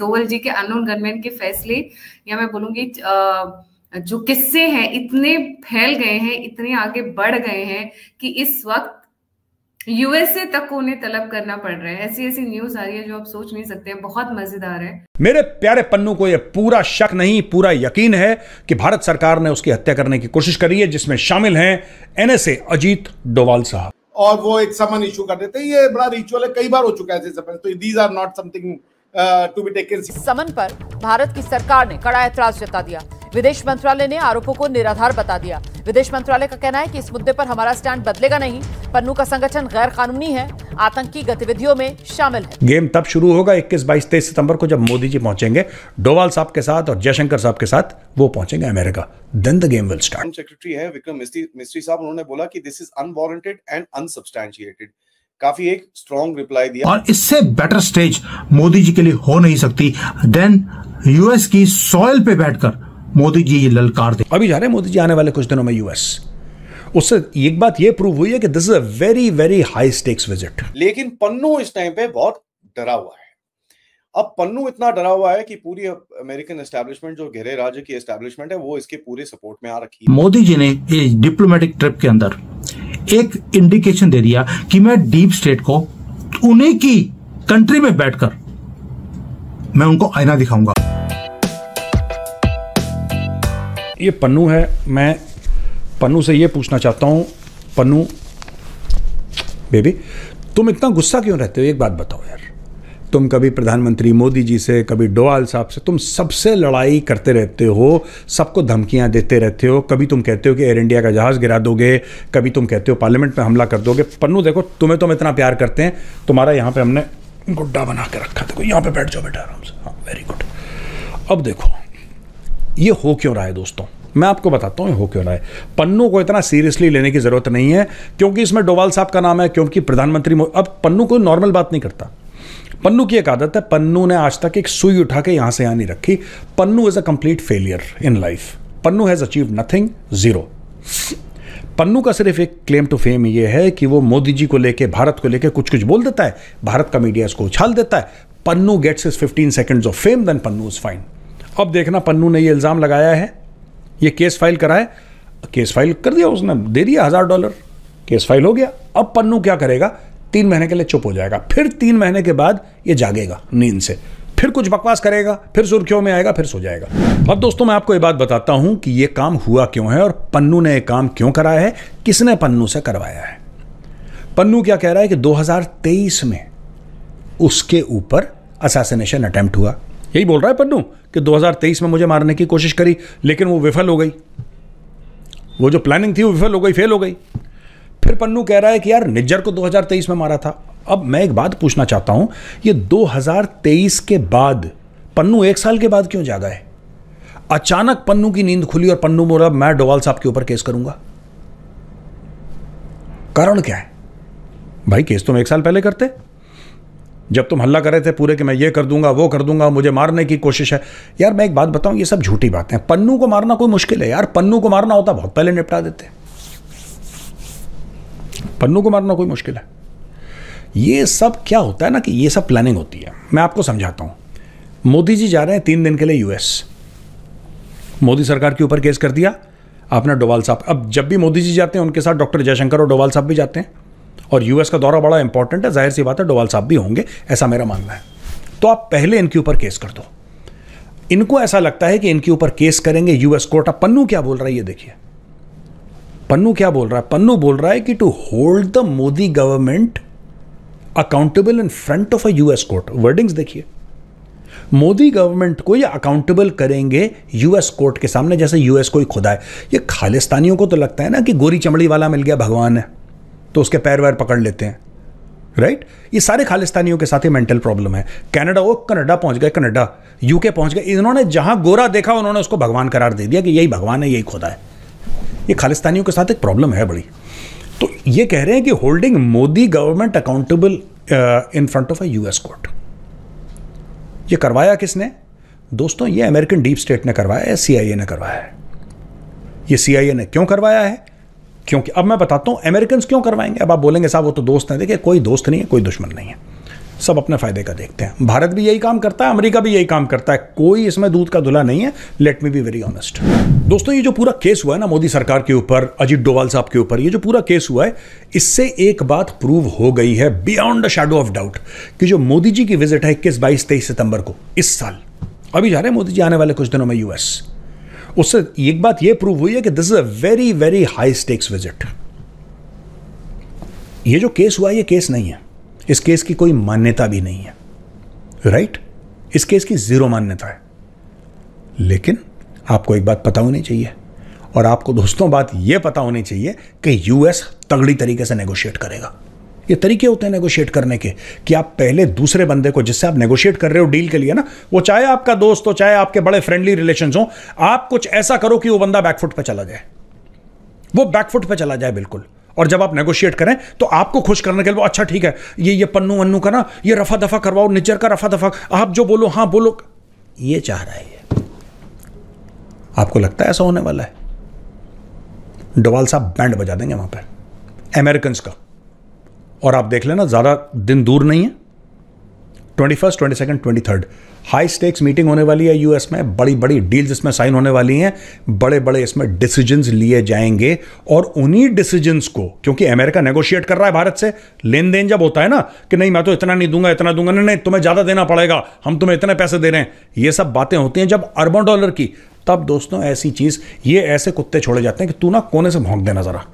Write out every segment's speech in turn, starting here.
दोवल जी के unknown gunman के फैसले या मैं बोलूंगी जो किस्से हैं इतने फैल गए हैं इतने आगे बढ़ गए हैं कि इस वक्त यूएसए तक को उन्हें तलब करना पड़ रहा है ऐसी ऐसी न्यूज आ रही है जो आप सोच नहीं सकते हैं बहुत मजेदार है मेरे प्यारे पन्नू को यह पूरा शक नहीं पूरा यकीन है कि भारत सरकार ने उसकी हत्या करने की कोशिश करी है जिसमें शामिल हैं एनएसए अजीत डोवाल साहब और वो एक समन इशू कर देते हैं ये बड़ा रिचुअल है कई बार हो चुका है तो these are not something to be taken summon पर भारत की सरकार ने कड़ा ऐतराज जता दिया विदेश मंत्रालय ने आरोपों को निराधार बता दिया विदेश मंत्रालय का कहना है कि इस मुद्दे पर हमारा स्टैंड बदलेगा नहीं पन्नू का संगठन गैर कानूनी है आतंकी गतिविधियों में शामिल है गेम तब शुरू होगा 21, 22, 23 सितंबर को जब मोदी जी पहुंचेंगे डोवाल साहब के साथ और जयशंकर साहब के साथ वो पहुंचेंगे America then the game will start secretary है विक्रम मिस्त्री साहब उन्होंने बोला कि this is unwarranted and unsubstantiated काफी एक स्ट्रॉन्ग रिप्लाई दिया और इससे बेटर स्टेज मोदी जी के लिए हो नहीं सकती देन यूएस की सॉयल पे बैठकर मोदी जी ये ललकार दे अभी जा रहे हैं मोदी जी आने वाले कुछ दिनों में यूएस उससे एक बात ये प्रूव हुई है कि this is a very very high stakes visit लेकिन पन्नू इस टाइम पे बहुत डरा हुआ है अब पन्नू इतना डरा हुआ है कि पूरी अमेरिकन एस्टेब्लिशमेंट जो घेरे राज्य की एस्टेब्लिशमेंट है वो इसके पूरे सपोर्ट में आ रखी है मोदी जी ने इस डिप्लोमेटिक ट्रिप के अंदर एक इंडिकेशन दे दिया कि मैं डीप स्टेट को उन्हीं की कंट्री में बैठकर मैं उनको आईना दिखाऊंगा ये पन्नू है मैं पन्नू से ये पूछना चाहता हूं पन्नू बेबी तुम इतना गुस्सा क्यों रहते हो एक बात बताओ यार तुम कभी प्रधानमंत्री मोदी जी से कभी डोवाल साहब से तुम सबसे लड़ाई करते रहते हो सबको धमकियां देते रहते हो कभी तुम कहते हो कि एयर इंडिया का जहाज़ गिरा दोगे कभी तुम कहते हो पार्लियामेंट में हमला कर दोगे पन्नू देखो तुम्हें तो हम इतना प्यार करते हैं तुम्हारा यहाँ पर हमने गुड्डा बना के रखा देखो यहाँ पर बैठ जाओ बेटा आराम से हाँ वेरी गुड अब देखो ये हो क्यों रहा है दोस्तों मैं आपको बताता हूँ हो क्यों रहा है पन्नू को इतना सीरियसली लेने की ज़रूरत नहीं है क्योंकि इसमें डोवाल साहब का नाम है क्योंकि प्रधानमंत्री अब पन्नू कोई नॉर्मल बात नहीं करता पन्नू की एक आदत है पन्नू ने आज तक एक सुई उठा के यहां से यहां नहीं रखी Pannun is a complete failure in life Pannun has achieve nothing zero Pannun का सिर्फ एक क्लेम टू फेम यह है कि वो मोदी जी को लेके भारत को लेके कुछ कुछ बोल देता है भारत का मीडिया इसको उछाल देता है Pannun gets his fifteen seconds of fame then Pannun is fine अब देखना पन्नू ने ये इल्ज़ाम लगाया है ये केस फाइल करा है केस फाइल कर दिया उसने दे दिया हज़ार डॉलर केस फाइल हो गया अब पन्नू क्या करेगा तीन महीने के लिए चुप हो जाएगा फिर तीन महीने के बाद ये जागेगा नींद से फिर कुछ बकवास करेगा फिर सुर्खियों में आएगा फिर सो जाएगा अब दोस्तों मैं आपको ये बात बताता हूं कि ये काम हुआ क्यों है और पन्नू ने ये काम क्यों कराया है किसने पन्नू से करवाया है पन्नू क्या कह रहा है कि 2023 में उसके ऊपर असासिनेशन अटैम्प्ट हुआ यही बोल रहा है पन्नू कि 2023 में मुझे मारने की कोशिश करी लेकिन वो विफल हो गई वो जो प्लानिंग थी वो विफल हो गई फेल हो गई फिर पन्नू कह रहा है कि यार निज्जर को 2023 में मारा था अब मैं एक बात पूछना चाहता हूं ये 2023 के बाद पन्नू एक साल के बाद क्यों जागा है अचानक पन्नू की नींद खुली और पन्नू मोरा मैं डोवाल साहब के ऊपर केस करूंगा कारण क्या है भाई केस तुम एक साल पहले करते जब तुम हल्ला कर रहे थे पूरे कि मैं ये कर दूंगा वो कर दूंगा मुझे मारने की कोशिश है यार मैं एक बात बताऊं ये सब झूठी बातें पन्नू को मारना कोई मुश्किल है यार पन्नू को मारना होता बहुत पहले निपटा देते हैं पन्नू को मारना कोई मुश्किल है ये सब क्या होता है ना कि ये सब प्लानिंग होती है मैं आपको समझाता हूँ मोदी जी जा रहे हैं तीन दिन के लिए यूएस मोदी सरकार के ऊपर केस कर दिया आपने डोवाल साहब अब जब भी मोदी जी जाते हैं उनके साथ डॉक्टर जयशंकर और डोवाल साहब भी जाते हैं और यूएस का दौरा बड़ा इंपॉर्टेंट है जाहिर सी बात है डोवाल साहब भी होंगे ऐसा मेरा मानना है तो आप पहले इनके ऊपर केस कर दो इनको ऐसा लगता है कि इनके ऊपर केस करेंगे यूएस कोर्ट अब पन्नू क्या बोल रहा है ये देखिए पन्नू क्या बोल रहा है पन्नू बोल रहा है कि to hold the Modi government accountable in front of a US court wordings देखिए मोदी गवर्नमेंट को ये अकाउंटेबल करेंगे यूएस कोर्ट के सामने जैसे यूएस को ही खुदा है ये खालिस्तानियों को तो लगता है ना कि गोरी चमड़ी वाला मिल गया भगवान है तो उसके पैर वैर पकड़ लेते हैं राइट right? ये सारे खालिस्तानियों के साथ ही मेंटल प्रॉब्लम है कनाडा वो कनाडा पहुंच गए कनाडा यूके पहुंच गए इन्होंने जहां गोरा देखा उन्होंने उसको भगवान करार दे दिया कि यही भगवान है यही खुदा है ये खालिस्तानियों के साथ एक प्रॉब्लम है बड़ी तो ये कह रहे हैं कि holding Modi government accountable in front of a US court ये करवाया किसने दोस्तों ये अमेरिकन डीप स्टेट ने करवाया है सीआईए ने करवाया है ये सीआईए ने क्यों करवाया है क्योंकि अब मैं बताता हूं अमेरिकन क्यों करवाएंगे अब आप बोलेंगे साहब वो तो दोस्त हैं देखिए कोई दोस्त नहीं है कोई दुश्मन नहीं है सब अपने फ़ायदे का देखते हैं भारत भी यही काम करता है अमेरिका भी यही काम करता है कोई इसमें दूध का धुला नहीं है let me be very honest दोस्तों ये जो पूरा केस हुआ है ना मोदी सरकार के ऊपर अजीत डोवाल साहब के ऊपर ये जो पूरा केस हुआ है इससे एक बात प्रूव हो गई है beyond a shadow of doubt कि जो मोदी जी की विजिट है इक्कीस बाईस तेईस सितंबर को इस साल अभी जा रहे हैं मोदी जी आने वाले कुछ दिनों में यूएस उससे एक बात यह प्रूव हुई है कि this is a very very high stakes visit ये जो केस हुआ ये केस नहीं है इस केस की कोई मान्यता भी नहीं है राइट इस केस की ज़ीरो मान्यता है लेकिन आपको एक बात पता होनी चाहिए और आपको दोस्तों बात यह पता होनी चाहिए कि यूएस तगड़ी तरीके से नेगोशिएट करेगा ये तरीके होते हैं नेगोशिएट करने के कि आप पहले दूसरे बंदे को जिससे आप नेगोशिएट कर रहे हो डील के लिए ना वो चाहे आपका दोस्त हो चाहे आपके बड़े फ्रेंडली रिलेशन हो आप कुछ ऐसा करो कि वो बंदा बैकफुट पर चला जाए वो बैकफुट पर चला जाए बिल्कुल और जब आप नेगोशिएट करें तो आपको खुश करने के लिए अच्छा ठीक है ये ये पन्नू वन्नू का ना ये रफा दफा करवाओ निचर का रफा दफा आप जो बोलो हाँ बोलो ये चाह रहा है ये आपको लगता है ऐसा होने वाला है डोवाल साहब बैंड बजा देंगे वहां पर अमेरिकन का और आप देख लेना ज़्यादा दिन दूर नहीं है twenty first twenty second twenty third high stakes meeting होने वाली है यूएस में बड़ी बड़ी डील्स इसमें साइन होने वाली हैं बड़े बड़े इसमें डिसीजंस लिए जाएंगे और उन्हीं डिसीजंस को क्योंकि अमेरिका नेगोशिएट कर रहा है भारत से लेन देन जब होता है ना कि नहीं मैं तो इतना नहीं दूंगा इतना दूंगा नहीं नहीं तुम्हें ज़्यादा देना पड़ेगा हम तुम्हें इतने पैसे दे रहे हैं ये सब बातें होती हैं जब अरबों डॉलर की तब दोस्तों ऐसी चीज़ ये ऐसे कुत्ते छोड़े जाते हैं कि तू ना कोने से भोंक देना ज़रा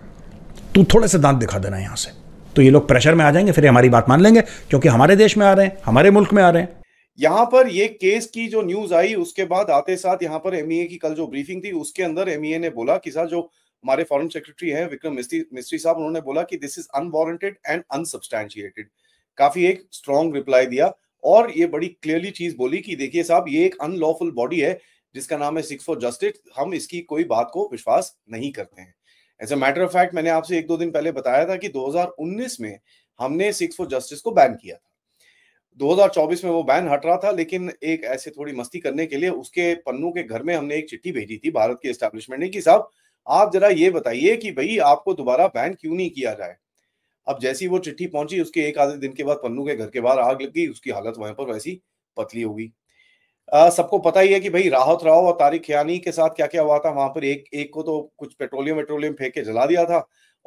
तू थोड़े से दांत दिखा देना यहाँ से तो ये लोग प्रेशर में आ जाएंगे फिर हमारी बात मान लेंगे क्योंकि हमारे देश में आ रहे हैं हमारे मुल्क में आ रहे हैं यहाँ पर ये केस की जो न्यूज आई उसके बाद आते साथ यहाँ पर एमईए e की कल जो ब्रीफिंग थी उसके अंदर एमईए e ने बोला कि सर जो हमारे फॉरेन सेक्रेटरी हैं विक्रम मिस्त्री मिस्त्री साहब उन्होंने बोला कि this is unwarranted and unsubstantiated काफी एक स्ट्रॉन्ग रिप्लाई दिया और ये बड़ी क्लियरली चीज बोली कि देखिए साहब ये एक अनलॉफुल बॉडी है जिसका नाम है सिक्स फॉर जस्टिस हम इसकी कोई बात को विश्वास नहीं करते हैं as a matter of fact मैंने आपसे एक दो दिन पहले बताया था कि 2019 में हमने सिक्स फॉर जस्टिस को बैन किया था 2024 में वो बैन हट रहा था लेकिन एक ऐसे थोड़ी मस्ती करने के लिए उसके पन्नू के घर में हमने एक चिट्ठी भेजी थी भारत के एस्टेब्लिशमेंट ने कि साहब आप जरा ये बताइए कि भाई आपको दोबारा बैन क्यों नहीं किया जाए अब जैसी वो चिट्ठी पहुंची उसके एक आधे दिन के बाद पन्नू के घर के बाहर आग लग गई उसकी हालत वहां पर वैसी पतली हो गई सबको पता ही है कि भाई राहत राव और तारिक यानी के साथ क्या क्या हुआ था वहां पर एक एक को तो कुछ पेट्रोलियम वेट्रोलियम फेंक के जला दिया था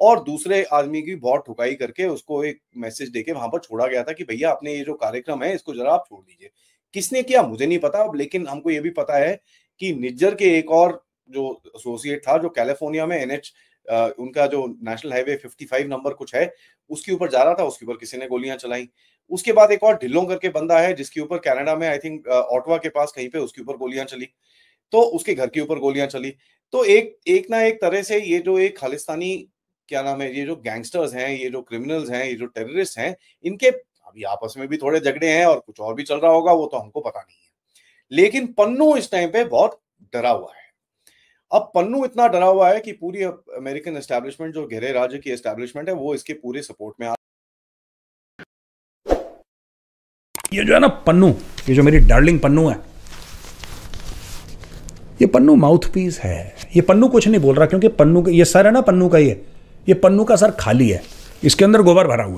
और दूसरे आदमी की बहुत ठुकाई करके उसको एक मैसेज देके वहां पर छोड़ा गया था कि भैया आपने ये जो कार्यक्रम है इसको जरा आप छोड़ दीजिए किसने किया मुझे नहीं पता अब लेकिन हमको ये भी पता है कि निज्जर के एक और जो एसोसिएट था जो कैलिफोर्निया में एनएच उनका जो नेशनल हाईवे 55 नंबर कुछ है उसके ऊपर जा रहा था उसके ऊपर किसी ने गोलियां चलाई उसके बाद एक और ढिल्लों करके बंदा है जिसके ऊपर कनाडा में आई थिंक ऑटवा के पास कहीं पे उसके ऊपर गोलियां चली तो उसके घर के ऊपर गोलियां चली तो एक एक ना एक तरह से ये जो एक खालिस्तानी क्या नाम है ये जो गैंगस्टर्स हैं ये जो क्रिमिनल्स हैं ये जो टेररिस्ट हैं इनके अभी आपस में भी थोड़े झगड़े हैं और कुछ और भी चल रहा होगा वो तो हमको पता नहीं है लेकिन पन्नू इस टाइम पे बहुत डरा हुआ है अब पन्नू इतना डरा हुआ है कि पूरी अमेरिकन एस्टेब्लिशमेंट जो घेरे राज्य की एस्टेब्लिशमेंट है वो इसके पूरे सपोर्ट में आ ये जो है ना पन्नू ये जो मेरी डार्लिंग पन्नू है ये पन्नू माउथपीस है ये पन्नू कुछ नहीं बोल रहा क्योंकि पन्नू का ये सर है ना पन्नू का ये ये पन्नू का सर खाली है इसके अंदर गोबर भरा हुआ है